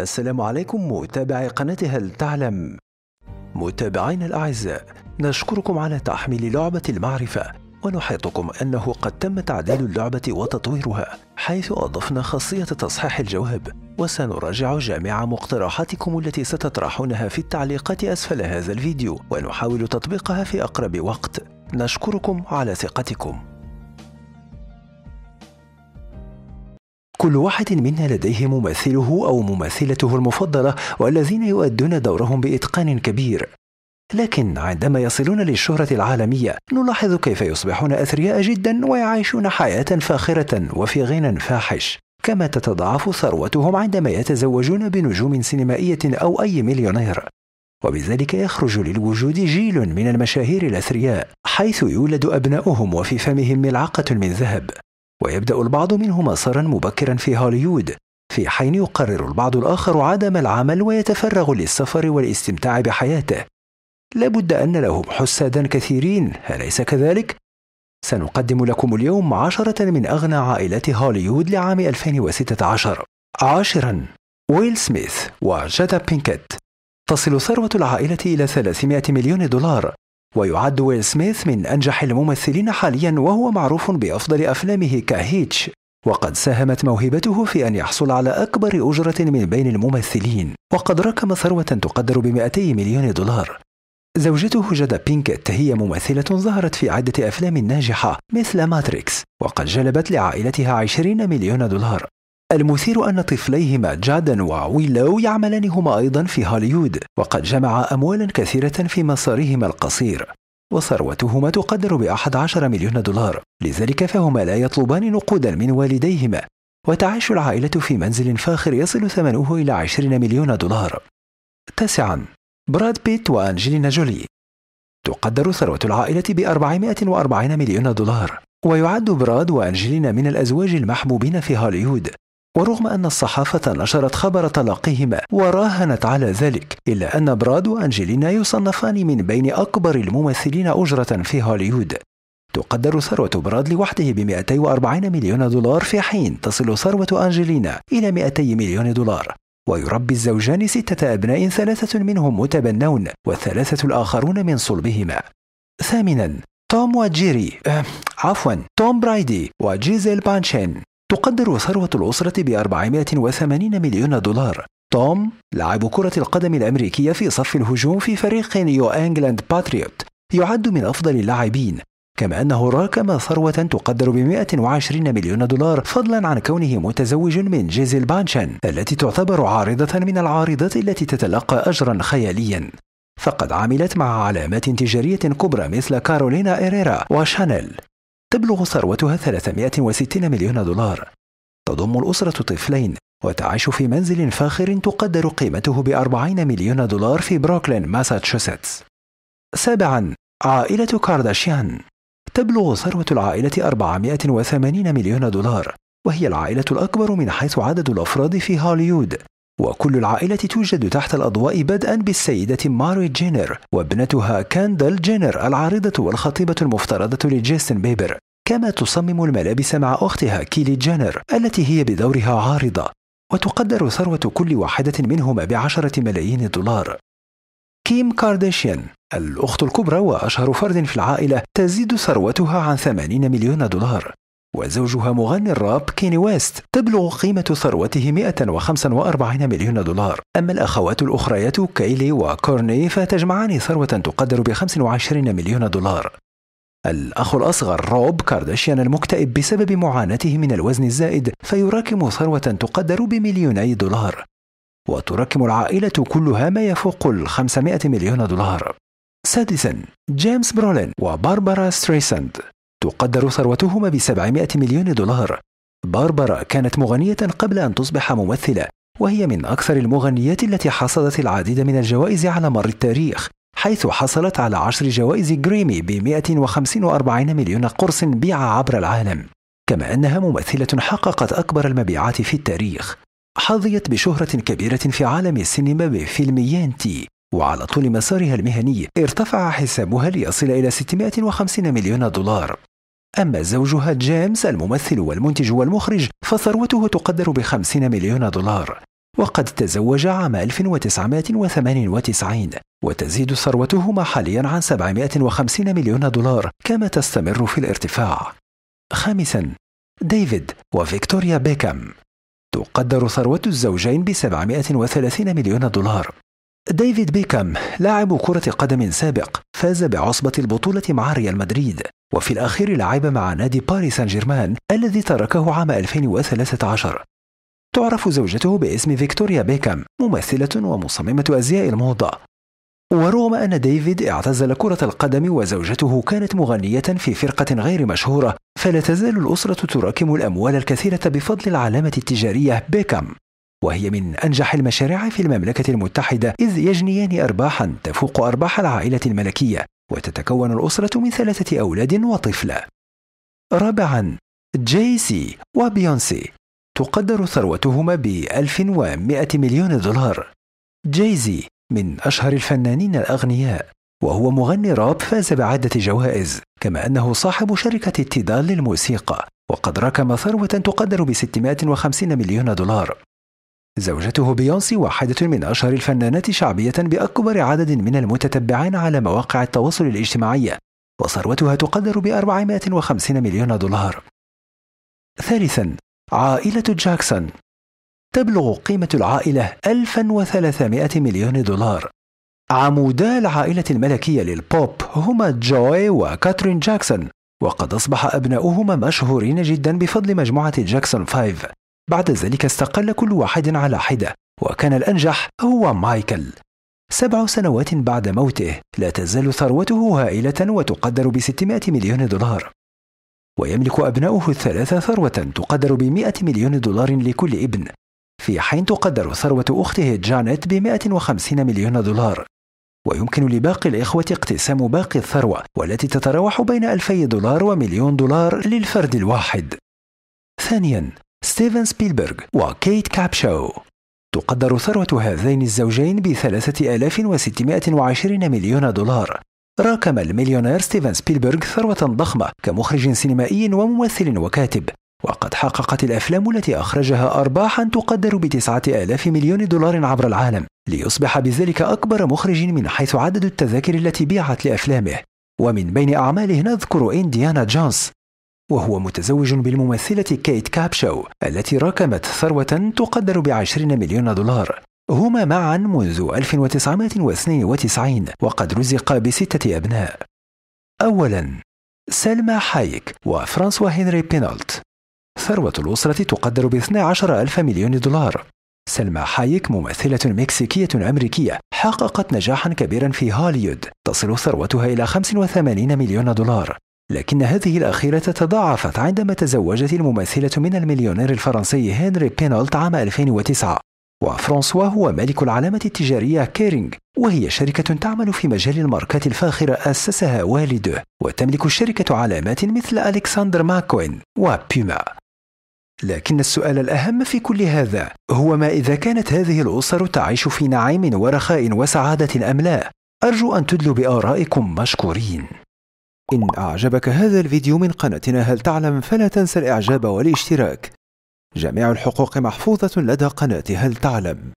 السلام عليكم متابعي قناة هل تعلم متابعينا الأعزاء نشكركم على تحميل لعبة المعرفة ونحيطكم أنه قد تم تعديل اللعبة وتطويرها حيث أضفنا خاصية تصحيح الجواب وسنراجع جميع مقترحاتكم التي ستطرحونها في التعليقات أسفل هذا الفيديو ونحاول تطبيقها في أقرب وقت نشكركم على ثقتكم كل واحد منا لديه ممثله أو ممثلته المفضلة والذين يؤدون دورهم بإتقان كبير لكن عندما يصلون للشهرة العالمية نلاحظ كيف يصبحون أثرياء جدا ويعيشون حياة فاخرة وفي غنى فاحش كما تتضاعف ثروتهم عندما يتزوجون بنجوم سينمائية أو أي مليونير وبذلك يخرج للوجود جيل من المشاهير الأثرياء حيث يولد أبناؤهم وفي فمهم ملعقة من ذهب ويبدأ البعض منهم مسارا مبكرا في هوليوود في حين يقرر البعض الآخر عدم العمل ويتفرغ للسفر والاستمتاع بحياته لابد أن لهم حسادا كثيرين أليس كذلك؟ سنقدم لكم اليوم عشرة من أغنى عائلات هوليوود لعام 2016 عاشرا ويل سميث وجادا بينكت تصل ثروة العائلة إلى 300 مليون دولار ويعد ويل سميث من أنجح الممثلين حاليا وهو معروف بأفضل أفلامه كهيتش وقد ساهمت موهبته في أن يحصل على أكبر أجرة من بين الممثلين وقد ركم ثروة تقدر ب 200 مليون دولار زوجته جادا بينكت هي ممثلة ظهرت في عدة أفلام ناجحة مثل ماتريكس وقد جلبت لعائلتها 20 مليون دولار المثير أن طفليهما جادا وويلو يعملان هما أيضا في هوليوود وقد جمعا أموالا كثيرة في مسارهما القصير وثروتهما تقدر ب عشر مليون دولار لذلك فهما لا يطلبان نقودا من والديهما وتعيش العائلة في منزل فاخر يصل ثمنه إلى 20 مليون دولار تاسعا براد بيت وأنجلينا جولي تقدر ثروة العائلة ب 440 مليون دولار ويعد براد وأنجلينا من الأزواج المحبوبين في هوليوود ورغم أن الصحافة نشرت خبر طلاقهما وراهنت على ذلك إلا أن براد وأنجلينا يصنفان من بين أكبر الممثلين أجرة في هوليوود تقدر ثروة براد لوحده ب 240 مليون دولار في حين تصل ثروة أنجلينا إلى 200 مليون دولار ويربي الزوجان ستة أبناء ثلاثة منهم متبنون والثلاثة الآخرون من صلبهما ثامنا توم وجيري آه عفوا توم برايدي وجيزيل بانشين تقدر ثروة الأسرة ب 480 مليون دولار توم لاعب كرة القدم الأمريكية في صف الهجوم في فريق نيو إنجلاند باتريوت يعد من أفضل اللاعبين كما أنه راكم ثروة تقدر ب 120 مليون دولار فضلا عن كونه متزوج من جيزيل بانشن التي تعتبر عارضة من العارضات التي تتلقى أجرا خياليا فقد عملت مع علامات تجارية كبرى مثل كارولينا إيريرا وشانيل تبلغ ثروتها 360 مليون دولار تضم الأسرة طفلين وتعيش في منزل فاخر تقدر قيمته ب40 مليون دولار في بروكلين ماساتشوستس سابعا عائلة كارداشيان تبلغ ثروة العائلة 480 مليون دولار وهي العائلة الأكبر من حيث عدد الأفراد في هوليوود وكل العائلة توجد تحت الأضواء بدءا بالسيدة ماري جينر وابنتها كاندل جينر العارضة والخطيبة المفترضة لجيسن بيبر كما تصمم الملابس مع أختها كيلي جينر التي هي بدورها عارضة وتقدر ثروة كل واحدة منهما بعشرة ملايين دولار كيم كارداشيان الأخت الكبرى وأشهر فرد في العائلة تزيد ثروتها عن 80 مليون دولار وزوجها مغني الراب كيني ويست تبلغ قيمة ثروته 145 مليون دولار أما الأخوات الأخريات كايلي وكورني فتجمعان ثروة تقدر ب 25 مليون دولار الأخ الأصغر روب كارداشيان المكتئب بسبب معاناته من الوزن الزائد فيراكم ثروة تقدر بمليوني دولار وتراكم العائلة كلها ما يفوق ال 500 مليون دولار سادسا جيمس برولين وباربرا ستريساند تقدر ثروتهما ب 700 مليون دولار باربرا كانت مغنية قبل أن تصبح ممثلة وهي من أكثر المغنيات التي حصدت العديد من الجوائز على مر التاريخ حيث حصلت على عشر جوائز جريمي ب 145 مليون قرص بيع عبر العالم كما أنها ممثلة حققت أكبر المبيعات في التاريخ حظيت بشهرة كبيرة في عالم السينما بفيلم يانتي وعلى طول مسارها المهني ارتفع حسابها ليصل إلى 650 مليون دولار أما زوجها جيمس الممثل والمنتج والمخرج فثروته تقدر بخمسين مليون دولار وقد تزوج عام 1998 وتزيد ثروتهما حاليا عن 750 مليون دولار كما تستمر في الارتفاع خامسا ديفيد وفيكتوريا بيكام تقدر ثروة الزوجين ب 730 مليون دولار ديفيد بيكام لاعب كرة قدم سابق فاز بعصبة البطولة مع ريال مدريد وفي الأخير لعب مع نادي باريس سان جيرمان الذي تركه عام 2013 تعرف زوجته باسم فيكتوريا بيكام ممثلة ومصممة أزياء الموضة ورغم أن ديفيد اعتزل كرة القدم وزوجته كانت مغنية في فرقة غير مشهورة فلا تزال الأسرة تراكم الأموال الكثيرة بفضل العلامة التجارية بيكام وهي من أنجح المشاريع في المملكة المتحدة إذ يجنيان أرباحا تفوق أرباح العائلة الملكية وتتكون الأسرة من ثلاثة أولاد وطفلة. رابعاً سي وبيونسي تقدر ثروتهما ب 1100 مليون دولار. زي من أشهر الفنانين الأغنياء وهو مغني راب فاز بعدة جوائز كما أنه صاحب شركة تيدال للموسيقى وقد ركم ثروة تقدر ب 650 مليون دولار زوجته بيونسي واحدة من أشهر الفنانات شعبية بأكبر عدد من المتتبعين على مواقع التواصل الاجتماعي وثروتها تقدر ب 450 مليون دولار ثالثا عائلة جاكسون تبلغ قيمة العائلة 1300 مليون دولار عمودا العائلة الملكية للبوب هما جوي وكاترين جاكسون وقد أصبح أبناؤهما مشهورين جدا بفضل مجموعة جاكسون 5 بعد ذلك استقل كل واحد على حدة وكان الأنجح هو مايكل سبع سنوات بعد موته لا تزال ثروته هائلة وتقدر ب 600 مليون دولار ويملك أبناؤه الثلاثة ثروة تقدر ب 100 مليون دولار لكل ابن في حين تقدر ثروة أخته جانيت ب 150 مليون دولار ويمكن لباقي الإخوة اقتسام باقي الثروة والتي تتراوح بين 2000 دولار ومليون دولار للفرد الواحد ثانيا ستيفن سبيلبرغ وكيت كابشو تقدر ثروة هذين الزوجين ب 3620 مليون دولار راكم المليونير ستيفن سبيلبرغ ثروة ضخمة كمخرج سينمائي وممثل وكاتب وقد حققت الأفلام التي أخرجها أرباحا تقدر بتسعة آلاف مليون دولار عبر العالم ليصبح بذلك أكبر مخرج من حيث عدد التذاكر التي بيعت لأفلامه ومن بين أعماله نذكر إنديانا جونز وهو متزوج بالممثلة كيت كابشو التي راكمت ثروة تقدر بعشرين مليون دولار هما معا منذ 1992 وقد رزقا بستة أبناء أولا سلمى حايك وفرانسوا هنري بينالت ثروة الأسرة تقدر ب 12 ألف مليون دولار سلمى حايك ممثلة مكسيكية أمريكية حققت نجاحا كبيرا في هوليود تصل ثروتها إلى 85 مليون دولار لكن هذه الأخيرة تضاعفت عندما تزوجت الممثلة من المليونير الفرنسي هنري بينولت عام 2009 وفرانسوا هو مالك العلامة التجارية كيرينغ وهي شركة تعمل في مجال الماركات الفاخرة أسسها والده وتملك الشركة علامات مثل ألكسندر ماكوين وبيما لكن السؤال الأهم في كل هذا هو ما إذا كانت هذه الأسر تعيش في نعيم ورخاء وسعادة أم لا أرجو أن تدلوا بآرائكم مشكورين إن أعجبك هذا الفيديو من قناتنا هل تعلم فلا تنسى الإعجاب والاشتراك جميع الحقوق محفوظة لدى قناة هل تعلم